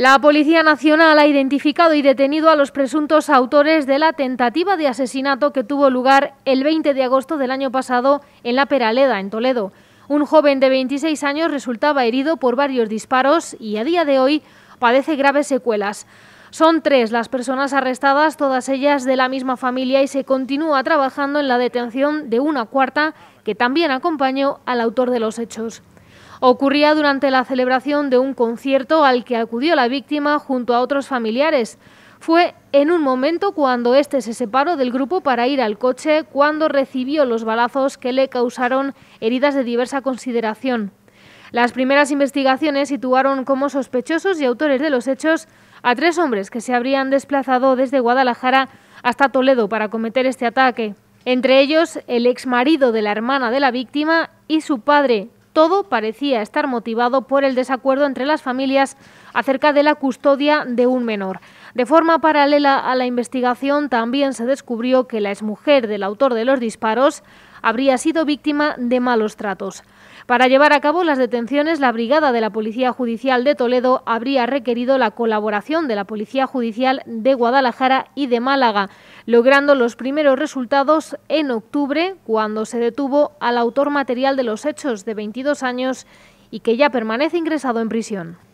La Policía Nacional ha identificado y detenido a los presuntos autores de la tentativa de asesinato que tuvo lugar el 20 de agosto del año pasado en La Peraleda, en Toledo. Un joven de 26 años resultaba herido por varios disparos y a día de hoy padece graves secuelas. Son tres las personas arrestadas, todas ellas de la misma familia, y se continúa trabajando en la detención de una cuarta que también acompañó al autor de los hechos ocurría durante la celebración de un concierto al que acudió la víctima junto a otros familiares. Fue en un momento cuando éste se separó del grupo para ir al coche cuando recibió los balazos que le causaron heridas de diversa consideración. Las primeras investigaciones situaron como sospechosos y autores de los hechos a tres hombres que se habrían desplazado desde Guadalajara hasta Toledo para cometer este ataque. Entre ellos, el ex marido de la hermana de la víctima y su padre, todo parecía estar motivado por el desacuerdo entre las familias acerca de la custodia de un menor. De forma paralela a la investigación, también se descubrió que la exmujer del autor de los disparos habría sido víctima de malos tratos. Para llevar a cabo las detenciones, la Brigada de la Policía Judicial de Toledo habría requerido la colaboración de la Policía Judicial de Guadalajara y de Málaga, logrando los primeros resultados en octubre, cuando se detuvo al autor material de los hechos de 22 años y que ya permanece ingresado en prisión.